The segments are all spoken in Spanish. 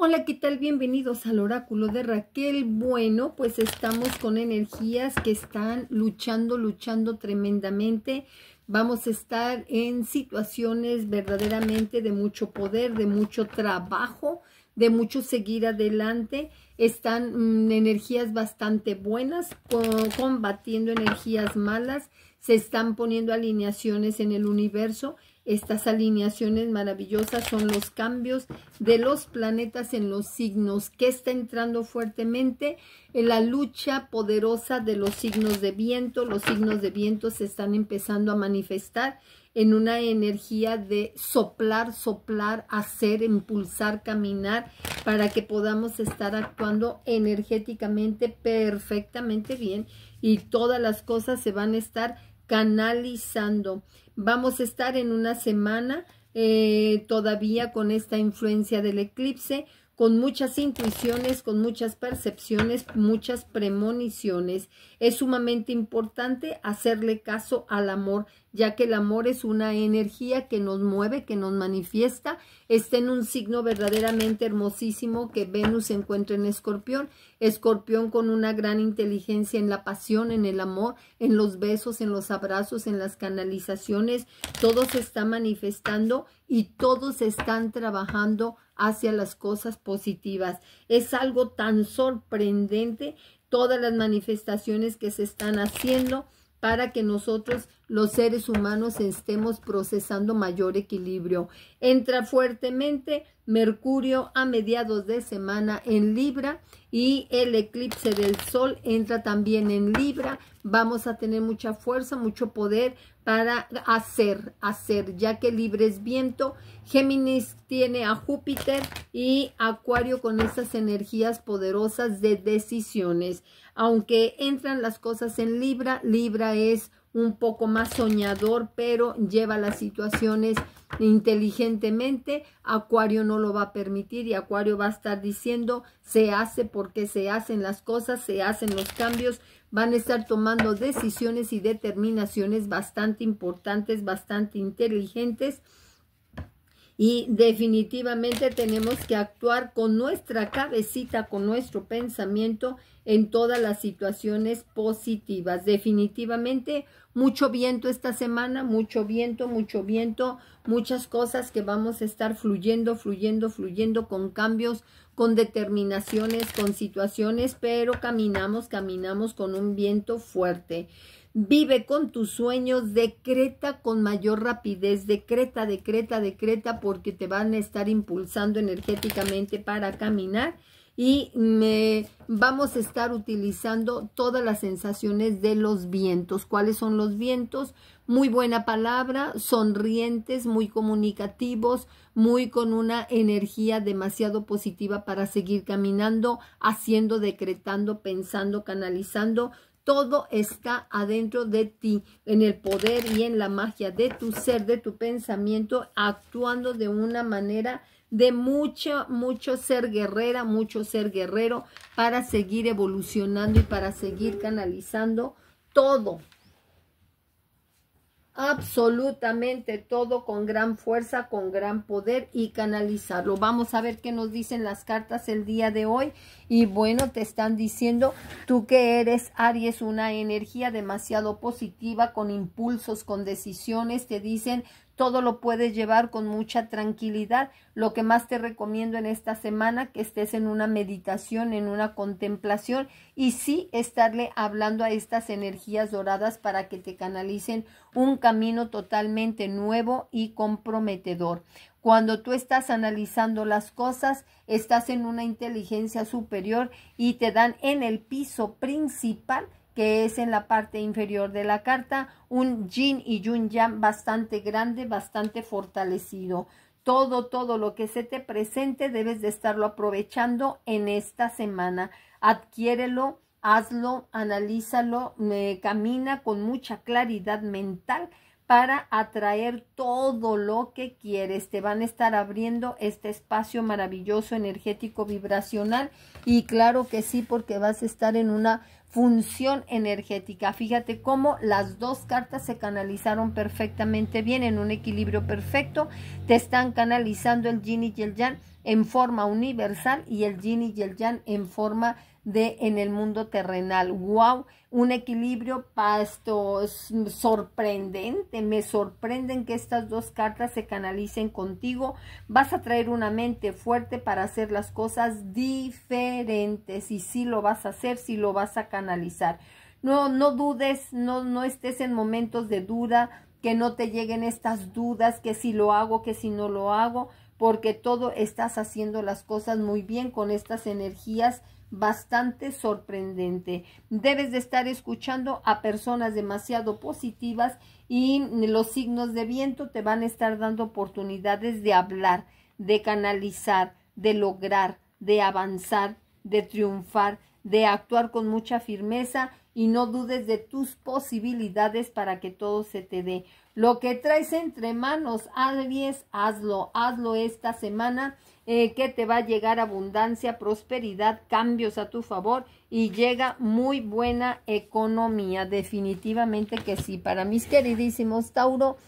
Hola, ¿qué tal? Bienvenidos al oráculo de Raquel. Bueno, pues estamos con energías que están luchando, luchando tremendamente. Vamos a estar en situaciones verdaderamente de mucho poder, de mucho trabajo, de mucho seguir adelante. Están mm, energías bastante buenas, combatiendo energías malas. Se están poniendo alineaciones en el universo estas alineaciones maravillosas son los cambios de los planetas en los signos que está entrando fuertemente en la lucha poderosa de los signos de viento. Los signos de viento se están empezando a manifestar en una energía de soplar, soplar, hacer, impulsar, caminar, para que podamos estar actuando energéticamente perfectamente bien y todas las cosas se van a estar canalizando. Vamos a estar en una semana eh, todavía con esta influencia del eclipse, con muchas intuiciones, con muchas percepciones, muchas premoniciones. Es sumamente importante hacerle caso al amor ya que el amor es una energía que nos mueve, que nos manifiesta, está en un signo verdaderamente hermosísimo que Venus se encuentra en escorpión, escorpión con una gran inteligencia en la pasión, en el amor, en los besos, en los abrazos, en las canalizaciones, todo se está manifestando y todos están trabajando hacia las cosas positivas. Es algo tan sorprendente todas las manifestaciones que se están haciendo para que nosotros los seres humanos estemos procesando mayor equilibrio. Entra fuertemente Mercurio a mediados de semana en Libra y el eclipse del Sol entra también en Libra. Vamos a tener mucha fuerza, mucho poder para hacer, hacer, ya que Libra es viento, Géminis tiene a Júpiter y Acuario con esas energías poderosas de decisiones aunque entran las cosas en Libra, Libra es un poco más soñador, pero lleva las situaciones inteligentemente. Acuario no lo va a permitir y Acuario va a estar diciendo se hace porque se hacen las cosas, se hacen los cambios. Van a estar tomando decisiones y determinaciones bastante importantes, bastante inteligentes y definitivamente tenemos que actuar con nuestra cabecita, con nuestro pensamiento en todas las situaciones positivas. Definitivamente mucho viento esta semana, mucho viento, mucho viento, muchas cosas que vamos a estar fluyendo, fluyendo, fluyendo con cambios, con determinaciones, con situaciones, pero caminamos, caminamos con un viento fuerte. Vive con tus sueños, decreta con mayor rapidez, decreta, decreta, decreta, porque te van a estar impulsando energéticamente para caminar y me, vamos a estar utilizando todas las sensaciones de los vientos. ¿Cuáles son los vientos? Muy buena palabra, sonrientes, muy comunicativos, muy con una energía demasiado positiva para seguir caminando, haciendo, decretando, pensando, canalizando. Todo está adentro de ti, en el poder y en la magia de tu ser, de tu pensamiento, actuando de una manera de mucho, mucho ser guerrera, mucho ser guerrero, para seguir evolucionando y para seguir canalizando todo, absolutamente todo con gran fuerza, con gran poder y canalizarlo. Vamos a ver qué nos dicen las cartas el día de hoy. Y bueno, te están diciendo, tú que eres Aries, una energía demasiado positiva, con impulsos, con decisiones, te dicen, todo lo puedes llevar con mucha tranquilidad. Lo que más te recomiendo en esta semana, que estés en una meditación, en una contemplación y sí estarle hablando a estas energías doradas para que te canalicen un camino totalmente nuevo y comprometedor. Cuando tú estás analizando las cosas, estás en una inteligencia superior y te dan en el piso principal que es en la parte inferior de la carta, un yin y yun yang bastante grande, bastante fortalecido. Todo, todo lo que se te presente debes de estarlo aprovechando en esta semana. Adquiérelo, hazlo, analízalo, eh, camina con mucha claridad mental para atraer todo lo que quieres. Te van a estar abriendo este espacio maravilloso, energético, vibracional. Y claro que sí, porque vas a estar en una función energética. Fíjate cómo las dos cartas se canalizaron perfectamente bien, en un equilibrio perfecto. Te están canalizando el yin y el yang en forma universal y el yin y el yang en forma de en el mundo terrenal. ¡Wow! un equilibrio es mm, sorprendente. Me sorprenden que estas dos cartas se canalicen contigo. Vas a traer una mente fuerte para hacer las cosas diferentes y si sí lo vas a hacer, si sí lo vas a canalizar. No, no dudes, no, no estés en momentos de duda, que no te lleguen estas dudas, que si lo hago, que si no lo hago, porque todo estás haciendo las cosas muy bien con estas energías bastante sorprendente. Debes de estar escuchando a personas demasiado positivas y los signos de viento te van a estar dando oportunidades de hablar, de canalizar, de lograr, de avanzar, de triunfar, de actuar con mucha firmeza y no dudes de tus posibilidades para que todo se te dé. Lo que traes entre manos, Aries, hazlo, hazlo esta semana eh, que te va a llegar abundancia, prosperidad, cambios a tu favor y llega muy buena economía. Definitivamente que sí. Para mis queridísimos Tauro,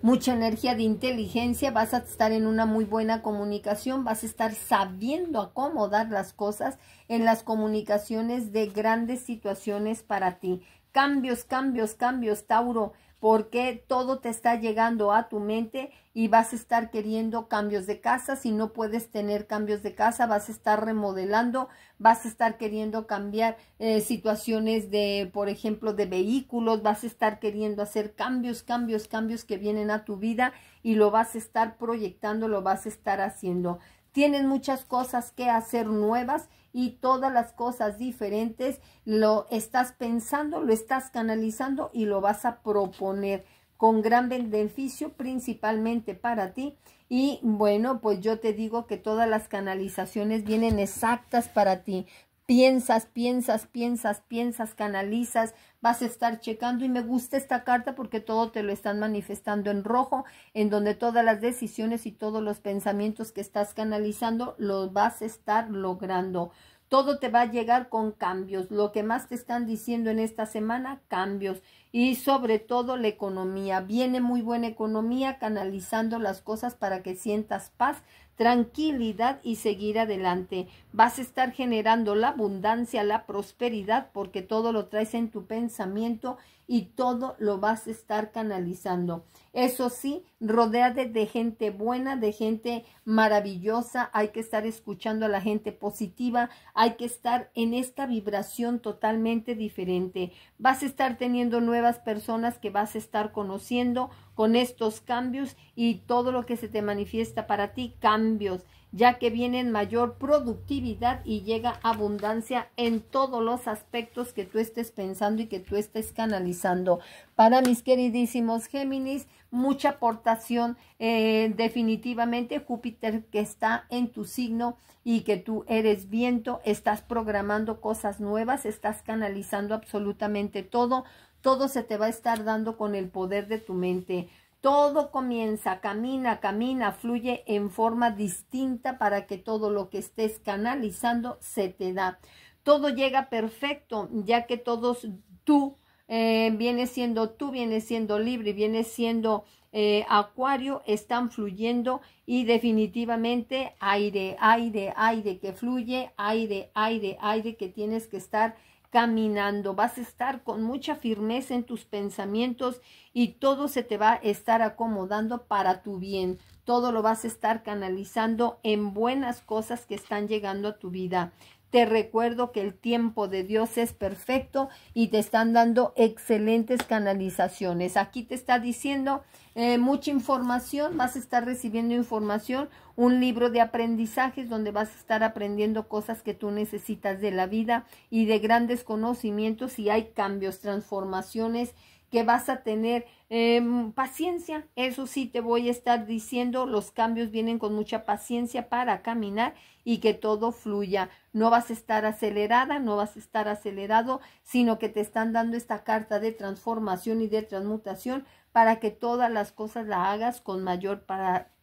mucha energía de inteligencia, vas a estar en una muy buena comunicación, vas a estar sabiendo acomodar las cosas en las comunicaciones de grandes situaciones para ti. Cambios, cambios, cambios, Tauro porque todo te está llegando a tu mente y vas a estar queriendo cambios de casa. Si no puedes tener cambios de casa, vas a estar remodelando, vas a estar queriendo cambiar eh, situaciones de, por ejemplo, de vehículos, vas a estar queriendo hacer cambios, cambios, cambios que vienen a tu vida y lo vas a estar proyectando, lo vas a estar haciendo. Tienes muchas cosas que hacer nuevas y todas las cosas diferentes lo estás pensando, lo estás canalizando y lo vas a proponer con gran beneficio principalmente para ti. Y bueno, pues yo te digo que todas las canalizaciones vienen exactas para ti. Piensas, piensas, piensas, piensas, canalizas, vas a estar checando y me gusta esta carta porque todo te lo están manifestando en rojo, en donde todas las decisiones y todos los pensamientos que estás canalizando los vas a estar logrando. Todo te va a llegar con cambios. Lo que más te están diciendo en esta semana, cambios y sobre todo la economía. Viene muy buena economía canalizando las cosas para que sientas paz, tranquilidad y seguir adelante. Vas a estar generando la abundancia, la prosperidad, porque todo lo traes en tu pensamiento y todo lo vas a estar canalizando. Eso sí, rodeate de gente buena, de gente maravillosa. Hay que estar escuchando a la gente positiva. Hay que estar en esta vibración totalmente diferente. Vas a estar teniendo nuevas personas que vas a estar conociendo con estos cambios y todo lo que se te manifiesta para ti, cambios, ya que vienen mayor productividad y llega abundancia en todos los aspectos que tú estés pensando y que tú estés canalizando. Para mis queridísimos Géminis, mucha aportación eh, definitivamente Júpiter que está en tu signo y que tú eres viento, estás programando cosas nuevas, estás canalizando absolutamente todo, todo se te va a estar dando con el poder de tu mente. Todo comienza, camina, camina, fluye en forma distinta para que todo lo que estés canalizando se te da. Todo llega perfecto, ya que todos tú eh, vienes siendo tú, vienes siendo libre, vienes siendo eh, acuario, están fluyendo y definitivamente aire, aire, aire que fluye, aire, aire, aire que tienes que estar caminando, vas a estar con mucha firmeza en tus pensamientos y todo se te va a estar acomodando para tu bien. Todo lo vas a estar canalizando en buenas cosas que están llegando a tu vida. Te recuerdo que el tiempo de Dios es perfecto y te están dando excelentes canalizaciones. Aquí te está diciendo eh, mucha información, vas a estar recibiendo información, un libro de aprendizajes donde vas a estar aprendiendo cosas que tú necesitas de la vida y de grandes conocimientos y hay cambios, transformaciones que vas a tener em, paciencia, eso sí te voy a estar diciendo, los cambios vienen con mucha paciencia para caminar y que todo fluya. No vas a estar acelerada, no vas a estar acelerado, sino que te están dando esta carta de transformación y de transmutación para que todas las cosas la hagas con mayor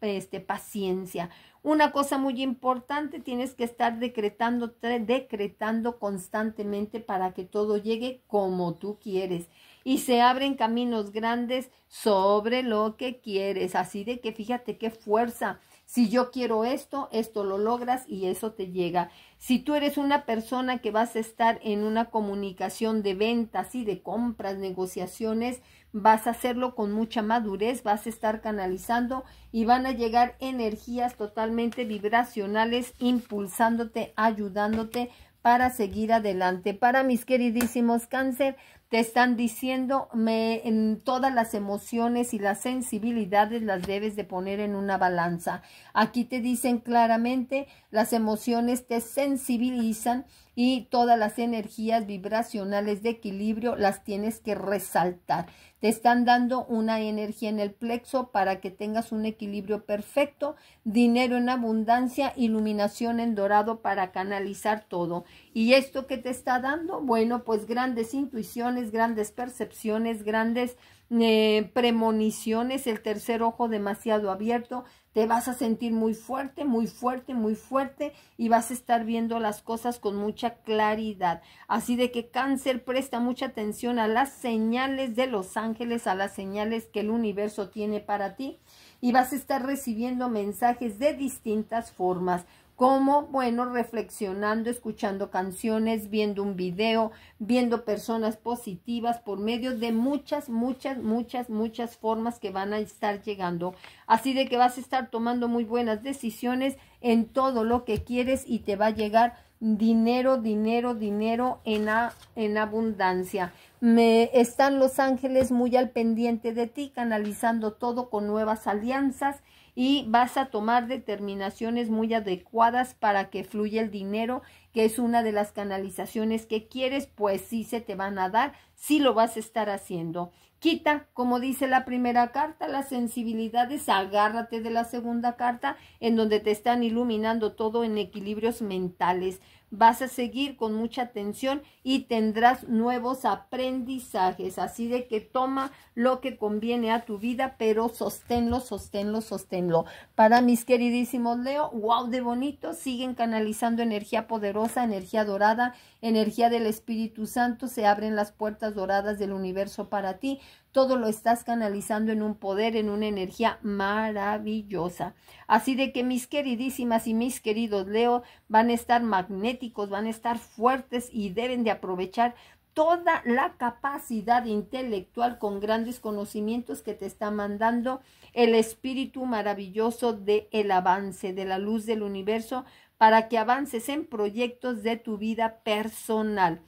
este, paciencia. Una cosa muy importante, tienes que estar decretando, decretando constantemente para que todo llegue como tú quieres y se abren caminos grandes sobre lo que quieres. Así de que fíjate qué fuerza. Si yo quiero esto, esto lo logras y eso te llega. Si tú eres una persona que vas a estar en una comunicación de ventas y de compras, negociaciones, vas a hacerlo con mucha madurez, vas a estar canalizando y van a llegar energías totalmente vibracionales impulsándote, ayudándote para seguir adelante. Para mis queridísimos cáncer, te están diciendo, me, en todas las emociones y las sensibilidades las debes de poner en una balanza. Aquí te dicen claramente, las emociones te sensibilizan y todas las energías vibracionales de equilibrio las tienes que resaltar. Te están dando una energía en el plexo para que tengas un equilibrio perfecto, dinero en abundancia, iluminación en dorado para canalizar todo. ¿Y esto que te está dando? Bueno, pues grandes intuiciones, grandes percepciones, grandes eh, premoniciones, el tercer ojo demasiado abierto, te vas a sentir muy fuerte, muy fuerte, muy fuerte y vas a estar viendo las cosas con mucha claridad. Así de que cáncer presta mucha atención a las señales de los ángeles, a las señales que el universo tiene para ti y vas a estar recibiendo mensajes de distintas formas como, bueno, reflexionando, escuchando canciones, viendo un video, viendo personas positivas por medio de muchas, muchas, muchas, muchas formas que van a estar llegando. Así de que vas a estar tomando muy buenas decisiones en todo lo que quieres y te va a llegar dinero, dinero, dinero en, en abundancia. Me, están los ángeles muy al pendiente de ti, canalizando todo con nuevas alianzas y vas a tomar determinaciones muy adecuadas para que fluya el dinero, que es una de las canalizaciones que quieres, pues sí se te van a dar, sí lo vas a estar haciendo. Quita, como dice la primera carta, las sensibilidades, agárrate de la segunda carta, en donde te están iluminando todo en equilibrios mentales vas a seguir con mucha atención y tendrás nuevos aprendizajes. Así de que toma lo que conviene a tu vida, pero sosténlo, sosténlo, sosténlo. Para mis queridísimos Leo, wow, de bonito, siguen canalizando energía poderosa, energía dorada, energía del Espíritu Santo, se abren las puertas doradas del universo para ti. Todo lo estás canalizando en un poder, en una energía maravillosa. Así de que mis queridísimas y mis queridos Leo van a estar magnéticos, van a estar fuertes y deben de aprovechar toda la capacidad intelectual con grandes conocimientos que te está mandando el espíritu maravilloso del el avance, de la luz del universo para que avances en proyectos de tu vida personal.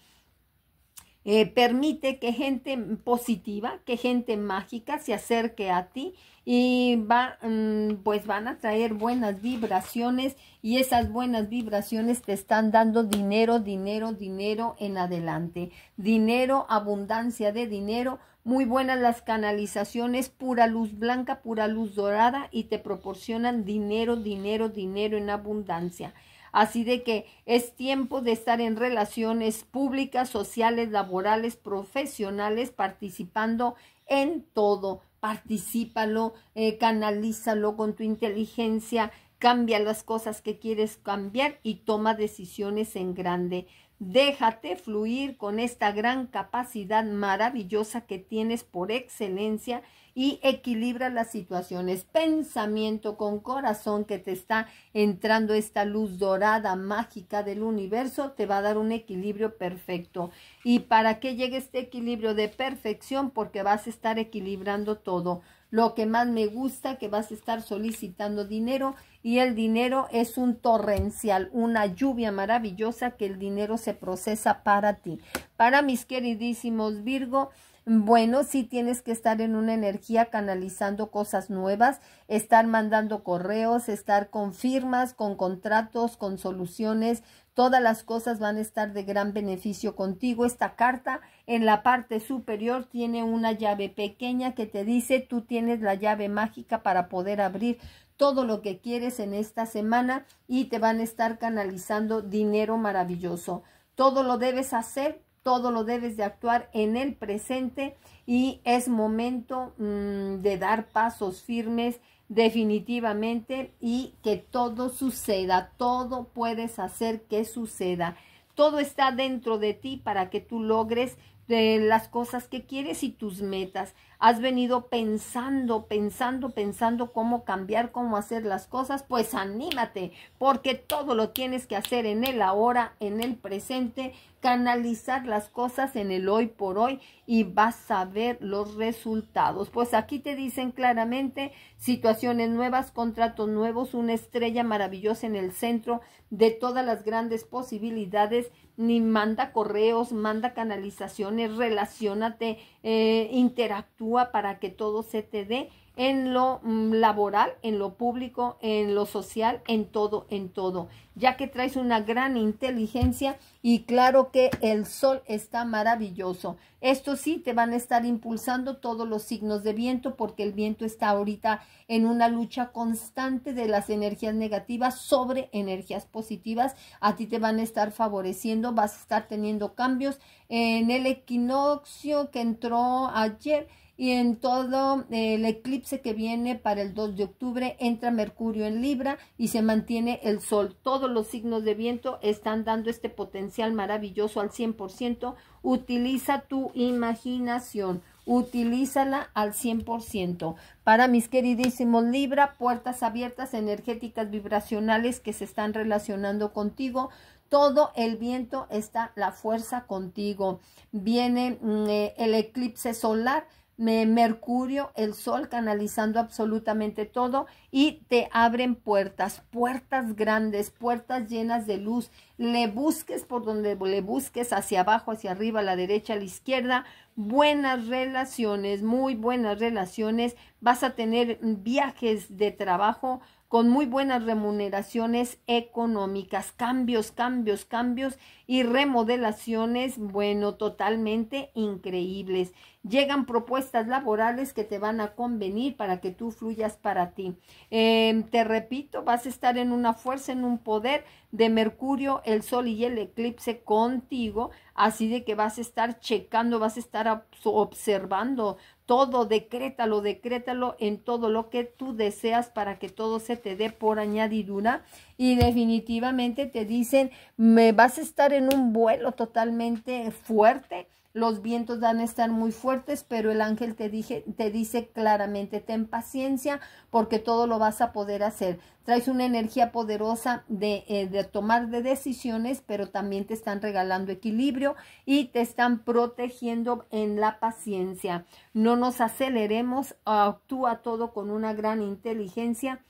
Eh, permite que gente positiva, que gente mágica se acerque a ti y mm, pues van a traer buenas vibraciones y esas buenas vibraciones te están dando dinero, dinero, dinero en adelante. Dinero, abundancia de dinero, muy buenas las canalizaciones, pura luz blanca, pura luz dorada y te proporcionan dinero, dinero, dinero en abundancia. Así de que es tiempo de estar en relaciones públicas, sociales, laborales, profesionales, participando en todo participalo, eh, canalízalo con tu inteligencia, cambia las cosas que quieres cambiar y toma decisiones en grande. Déjate fluir con esta gran capacidad maravillosa que tienes por excelencia y equilibra las situaciones. Pensamiento con corazón que te está entrando esta luz dorada, mágica del universo, te va a dar un equilibrio perfecto. ¿Y para que llegue este equilibrio de perfección? Porque vas a estar equilibrando todo. Lo que más me gusta, que vas a estar solicitando dinero y el dinero es un torrencial, una lluvia maravillosa que el dinero se procesa para ti. Para mis queridísimos Virgo, bueno, sí tienes que estar en una energía canalizando cosas nuevas, estar mandando correos, estar con firmas, con contratos, con soluciones. Todas las cosas van a estar de gran beneficio contigo. Esta carta en la parte superior tiene una llave pequeña que te dice tú tienes la llave mágica para poder abrir todo lo que quieres en esta semana y te van a estar canalizando dinero maravilloso. Todo lo debes hacer todo lo debes de actuar en el presente y es momento mm, de dar pasos firmes definitivamente y que todo suceda, todo puedes hacer que suceda. Todo está dentro de ti para que tú logres de las cosas que quieres y tus metas. Has venido pensando, pensando, pensando cómo cambiar, cómo hacer las cosas. Pues anímate, porque todo lo tienes que hacer en el ahora, en el presente, canalizar las cosas en el hoy por hoy y vas a ver los resultados. Pues aquí te dicen claramente situaciones nuevas, contratos nuevos, una estrella maravillosa en el centro de todas las grandes posibilidades ni manda correos, manda canalizaciones, relacionate, eh, interactúa para que todo se te dé en lo mm, laboral, en lo público, en lo social, en todo, en todo, ya que traes una gran inteligencia y claro que el sol está maravilloso. Esto sí, te van a estar impulsando todos los signos de viento porque el viento está ahorita en una lucha constante de las energías negativas sobre energías positivas. A ti te van a estar favoreciendo, vas a estar teniendo cambios en el equinoccio que entró ayer y en todo el eclipse que viene para el 2 de octubre entra Mercurio en Libra y se mantiene el Sol. Todos los signos de viento están dando este potencial maravilloso al 100%. Utiliza tu imaginación. Utilízala al 100%. Para mis queridísimos Libra, puertas abiertas energéticas vibracionales que se están relacionando contigo todo el viento está la fuerza contigo. Viene mm, eh, el eclipse solar Mercurio, el Sol canalizando absolutamente todo y te abren puertas, puertas grandes, puertas llenas de luz. Le busques por donde le busques, hacia abajo, hacia arriba, a la derecha, a la izquierda. Buenas relaciones, muy buenas relaciones. Vas a tener viajes de trabajo con muy buenas remuneraciones económicas, cambios, cambios, cambios y remodelaciones, bueno, totalmente increíbles. Llegan propuestas laborales que te van a convenir para que tú fluyas para ti. Em, te repito, vas a estar en una fuerza, en un poder de Mercurio, el Sol y el eclipse contigo, así de que vas a estar checando, vas a estar observando todo, decrétalo, decrétalo en todo lo que tú deseas para que todo se te dé por añadidura y definitivamente te dicen, me vas a estar en un vuelo totalmente fuerte los vientos van a estar muy fuertes, pero el ángel te, dije, te dice claramente, ten paciencia porque todo lo vas a poder hacer. Traes una energía poderosa de, eh, de tomar de decisiones, pero también te están regalando equilibrio y te están protegiendo en la paciencia. No nos aceleremos, actúa todo con una gran inteligencia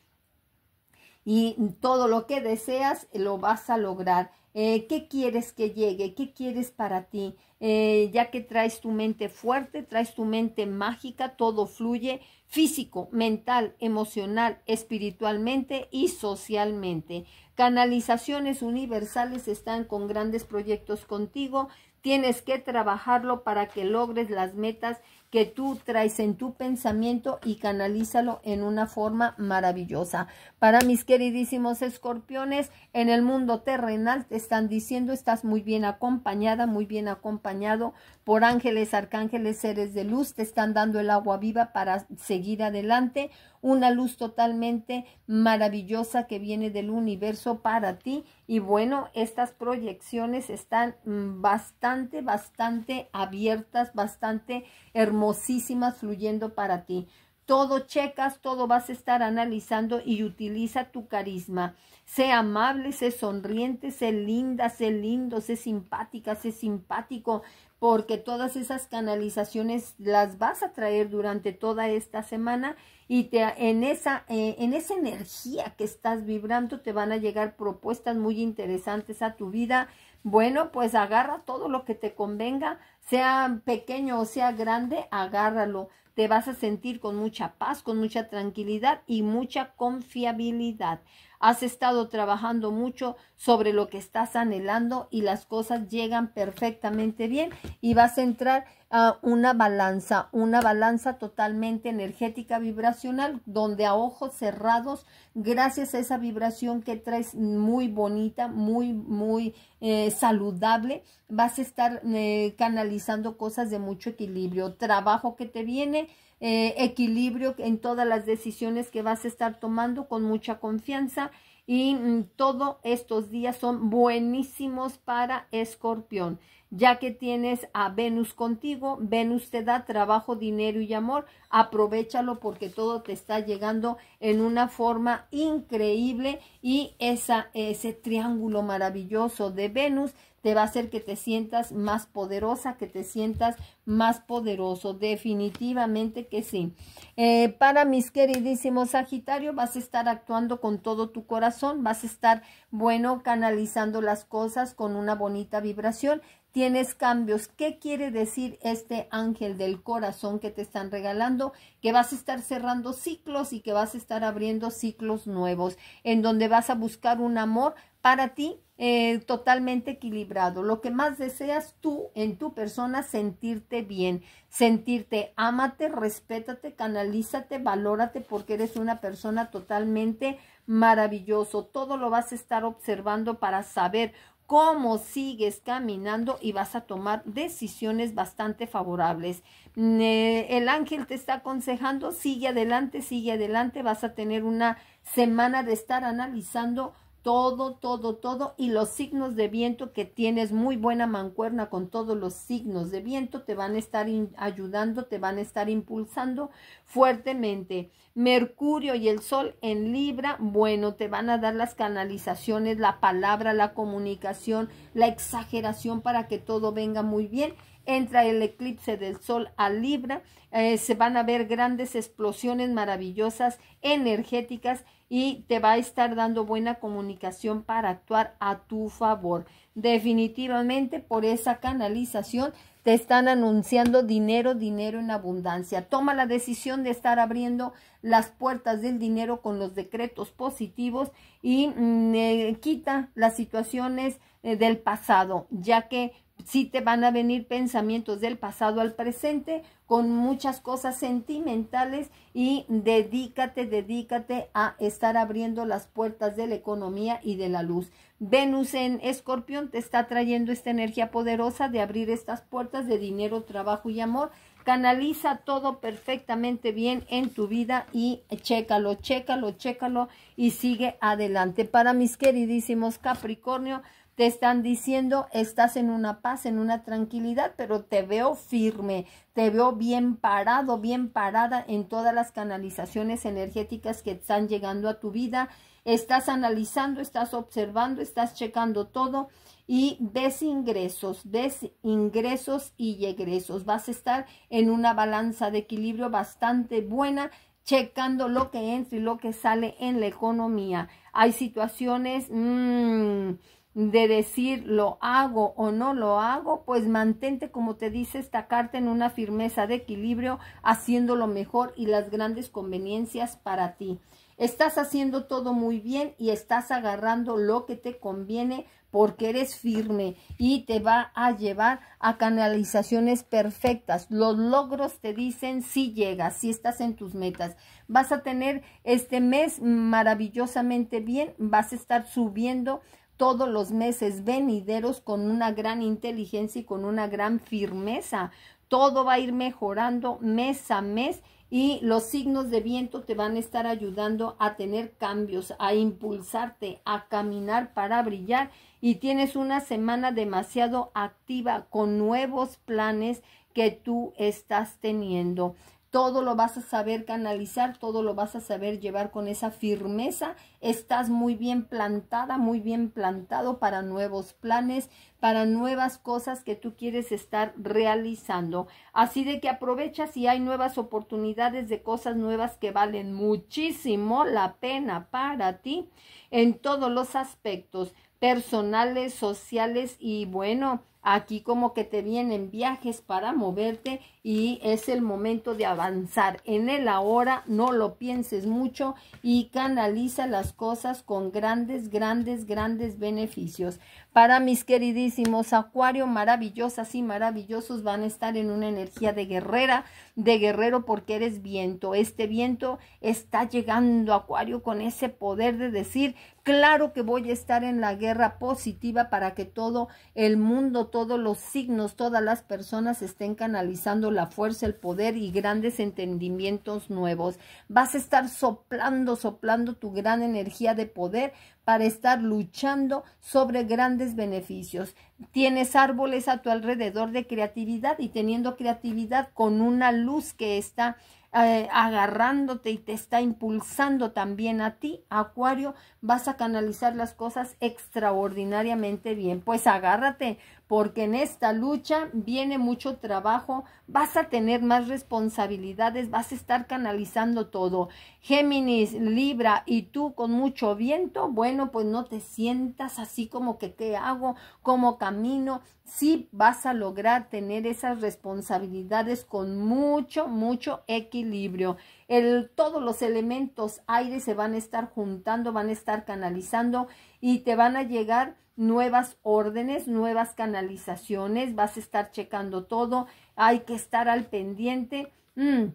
y todo lo que deseas lo vas a lograr. Eh, ¿Qué quieres que llegue? ¿Qué quieres para ti? Eh, ya que traes tu mente fuerte, traes tu mente mágica, todo fluye físico, mental, emocional, espiritualmente y socialmente. Canalizaciones universales están con grandes proyectos contigo. Tienes que trabajarlo para que logres las metas que tú traes en tu pensamiento y canalízalo en una forma maravillosa. Para mis queridísimos escorpiones, en el mundo terrenal te están diciendo estás muy bien acompañada, muy bien acompañado por ángeles, arcángeles, seres de luz, te están dando el agua viva para seguir adelante, una luz totalmente maravillosa que viene del universo para ti. Y bueno, estas proyecciones están mm, bastante, bastante abiertas, bastante hermosísimas, fluyendo para ti todo checas, todo vas a estar analizando y utiliza tu carisma. Sé amable, sé sonriente, sé linda, sé lindo, sé simpática, sé simpático, porque todas esas canalizaciones las vas a traer durante toda esta semana y te, en, esa, eh, en esa energía que estás vibrando te van a llegar propuestas muy interesantes a tu vida. Bueno, pues agarra todo lo que te convenga, sea pequeño o sea grande, agárralo. Te vas a sentir con mucha paz, con mucha tranquilidad y mucha confiabilidad. Has estado trabajando mucho sobre lo que estás anhelando y las cosas llegan perfectamente bien y vas a entrar a una balanza, una balanza totalmente energética vibracional donde a ojos cerrados, gracias a esa vibración que traes muy bonita, muy, muy eh, saludable, vas a estar eh, canalizando cosas de mucho equilibrio. Trabajo que te viene eh, equilibrio en todas las decisiones que vas a estar tomando con mucha confianza y mm, todos estos días son buenísimos para escorpión ya que tienes a Venus contigo, Venus te da trabajo, dinero y amor, aprovechalo porque todo te está llegando en una forma increíble y esa, ese triángulo maravilloso de Venus te va a hacer que te sientas más poderosa, que te sientas más poderoso. Definitivamente que sí. Eh, para mis queridísimos Sagitario, vas a estar actuando con todo tu corazón, vas a estar, bueno, canalizando las cosas con una bonita vibración tienes cambios. ¿Qué quiere decir este ángel del corazón que te están regalando? Que vas a estar cerrando ciclos y que vas a estar abriendo ciclos nuevos, en donde vas a buscar un amor para ti eh, totalmente equilibrado. Lo que más deseas tú en tu persona, sentirte bien, sentirte, ámate, respétate, canalízate, valórate porque eres una persona totalmente maravilloso. Todo lo vas a estar observando para saber cómo sigues caminando y vas a tomar decisiones bastante favorables. Mm, eh, el ángel te está aconsejando, sigue adelante, sigue adelante, vas a tener una semana de estar analizando todo, todo, todo y los signos de viento que tienes muy buena mancuerna con todos los signos de viento te van a estar ayudando, te van a estar impulsando fuertemente. Mercurio y el Sol en Libra, bueno, te van a dar las canalizaciones, la palabra, la comunicación, la exageración para que todo venga muy bien. Entra el eclipse del Sol a Libra, eh, se van a ver grandes explosiones maravillosas, energéticas y te va a estar dando buena comunicación para actuar a tu favor. Definitivamente por esa canalización te están anunciando dinero, dinero en abundancia. Toma la decisión de estar abriendo las puertas del dinero con los decretos positivos y mm, eh, quita las situaciones eh, del pasado, ya que sí te van a venir pensamientos del pasado al presente con muchas cosas sentimentales y dedícate, dedícate a estar abriendo las puertas de la economía y de la luz. Venus en escorpión te está trayendo esta energía poderosa de abrir estas puertas de dinero, trabajo y amor. Canaliza todo perfectamente bien en tu vida y chécalo, chécalo, chécalo y sigue adelante. Para mis queridísimos Capricornio, te están diciendo, estás en una paz, en una tranquilidad, pero te veo firme, te veo bien parado, bien parada en todas las canalizaciones energéticas que están llegando a tu vida Estás analizando, estás observando, estás checando todo y ves ingresos, ves ingresos y egresos. Vas a estar en una balanza de equilibrio bastante buena, checando lo que entra y lo que sale en la economía. Hay situaciones mm, de decir lo hago o no lo hago, pues mantente, como te dice esta carta, en una firmeza de equilibrio, haciendo lo mejor y las grandes conveniencias para ti. Estás haciendo todo muy bien y estás agarrando lo que te conviene porque eres firme y te va a llevar a canalizaciones perfectas. Los logros te dicen si llegas, si estás en tus metas. Vas a tener este mes maravillosamente bien, vas a estar subiendo todos los meses venideros con una gran inteligencia y con una gran firmeza. Todo va a ir mejorando mes a mes y los signos de viento te van a estar ayudando a tener cambios, a impulsarte, a caminar para brillar y tienes una semana demasiado activa con nuevos planes que tú estás teniendo todo lo vas a saber canalizar, todo lo vas a saber llevar con esa firmeza. Estás muy bien plantada, muy bien plantado para nuevos planes, para nuevas cosas que tú quieres estar realizando. Así de que aprovecha si hay nuevas oportunidades de cosas nuevas que valen muchísimo la pena para ti en todos los aspectos personales, sociales y bueno, aquí como que te vienen viajes para moverte y es el momento de avanzar. En el ahora no lo pienses mucho y canaliza las cosas con grandes, grandes, grandes beneficios. Para mis queridísimos Acuario, maravillosas y maravillosos van a estar en una energía de guerrera, de guerrero porque eres viento. Este viento está llegando Acuario con ese poder de decir, Claro que voy a estar en la guerra positiva para que todo el mundo, todos los signos, todas las personas estén canalizando la fuerza, el poder y grandes entendimientos nuevos. Vas a estar soplando, soplando tu gran energía de poder para estar luchando sobre grandes beneficios. Tienes árboles a tu alrededor de creatividad y teniendo creatividad con una luz que está eh, agarrándote y te está impulsando también a ti, Acuario, vas a canalizar las cosas extraordinariamente bien. Pues agárrate, porque en esta lucha viene mucho trabajo, vas a tener más responsabilidades, vas a estar canalizando todo. Géminis, Libra y tú con mucho viento, bueno, pues no te sientas así como que qué hago, cómo camino. Sí vas a lograr tener esas responsabilidades con mucho, mucho equilibrio equilibrio. El, todos los elementos aire se van a estar juntando, van a estar canalizando y te van a llegar nuevas órdenes, nuevas canalizaciones, vas a estar checando todo, hay que estar al pendiente. Mm,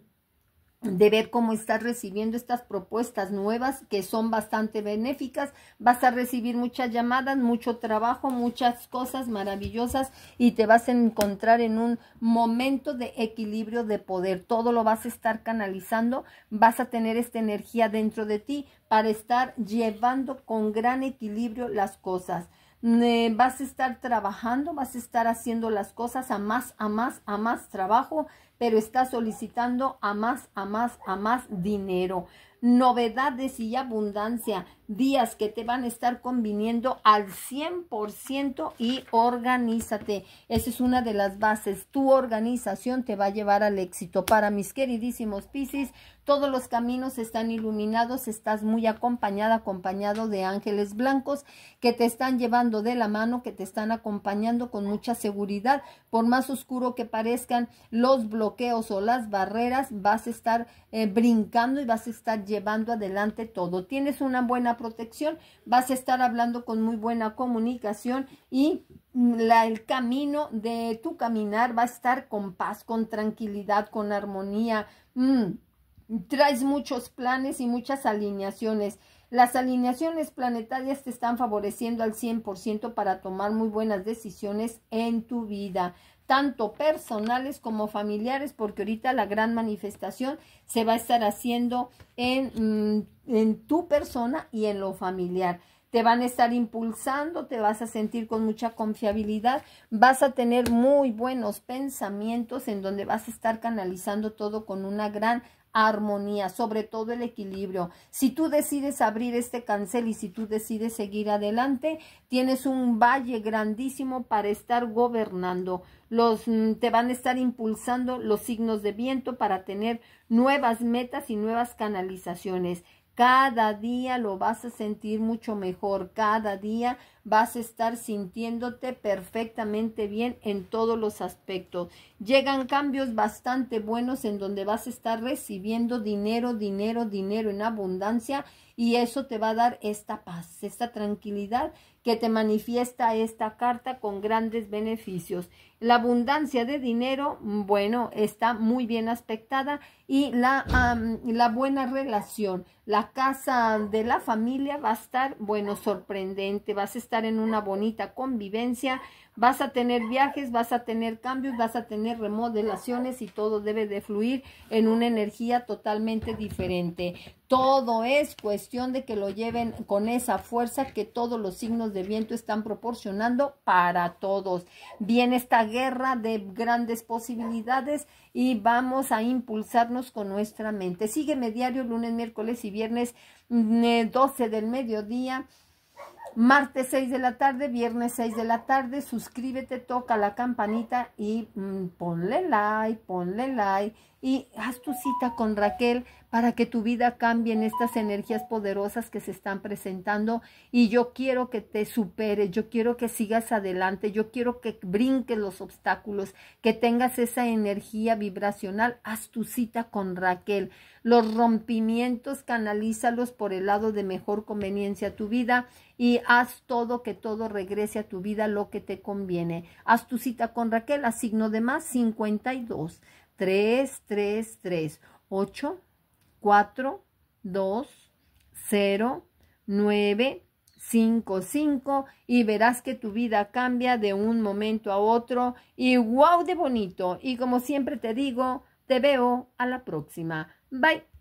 de ver cómo estás recibiendo estas propuestas nuevas que son bastante benéficas. Vas a recibir muchas llamadas, mucho trabajo, muchas cosas maravillosas y te vas a encontrar en un momento de equilibrio de poder. Todo lo vas a estar canalizando, vas a tener esta energía dentro de ti para estar llevando con gran equilibrio las cosas vas a estar trabajando, vas a estar haciendo las cosas a más, a más, a más trabajo, pero estás solicitando a más, a más, a más dinero. Novedades y abundancia, días que te van a estar conviniendo al 100% y organízate. Esa es una de las bases. Tu organización te va a llevar al éxito. Para mis queridísimos Piscis, todos los caminos están iluminados, estás muy acompañada, acompañado de ángeles blancos que te están llevando de la mano, que te están acompañando con mucha seguridad. Por más oscuro que parezcan los bloqueos o las barreras, vas a estar eh, brincando y vas a estar llevando adelante todo. Tienes una buena protección, vas a estar hablando con muy buena comunicación y mm, el camino de tu caminar va a estar con paz, con tranquilidad, con armonía. Mm traes muchos planes y muchas alineaciones. Las alineaciones planetarias te están favoreciendo al 100% para tomar muy buenas decisiones en tu vida, tanto personales como familiares, porque ahorita la gran manifestación se va a estar haciendo mm, en, tu persona y en lo familiar te van a estar impulsando, te vas a sentir con mucha confiabilidad, vas a tener muy buenos pensamientos en donde vas a estar canalizando todo con una gran armonía, sobre todo el equilibrio. Si tú decides abrir este cancel y si tú decides seguir adelante, tienes un valle grandísimo para estar gobernando. Los, mm, te van a estar impulsando los signos de viento para tener nuevas metas y nuevas canalizaciones. Cada día lo vas a sentir mucho mejor. Cada día vas a estar sintiéndote perfectamente bien en todos los aspectos. Llegan cambios bastante buenos en donde vas a estar recibiendo dinero, dinero, dinero en abundancia y eso te va a dar esta paz, esta tranquilidad que te manifiesta esta carta con grandes beneficios. La abundancia de dinero, bueno, está muy bien aspectada y la, la buena relación, la casa de la familia va a estar, bueno, sorprendente, vas a estar en una bonita convivencia Vas a tener viajes, vas a tener cambios, vas a tener remodelaciones y todo debe de fluir en una energía totalmente diferente. Todo es cuestión de que lo lleven con esa fuerza que todos los signos de viento están proporcionando para todos. Viene esta guerra de grandes posibilidades y vamos a impulsarnos con nuestra mente. Sígueme diario lunes, miércoles y viernes, 12 mm, eh, del mediodía Martes 6 de la tarde, viernes 6 de la tarde, suscríbete, toca la campanita y mm, ponle like, ponle like y haz tu cita con Raquel para que tu vida cambie en estas energías poderosas que se están presentando y yo quiero que te superes, yo quiero que sigas adelante, yo quiero que brinques los obstáculos, que tengas esa energía vibracional, haz tu cita con Raquel. Los rompimientos canalízalos por el lado de mejor conveniencia a tu vida y haz todo que todo regrese a tu vida lo que te conviene. Haz tu cita con Raquel asigno de más 52 tres, ocho, 4, 2, 0, 9, 5, 5 y verás que tu vida cambia de un momento a otro y wow de bonito. Y como siempre te digo, te veo a la próxima. Bye.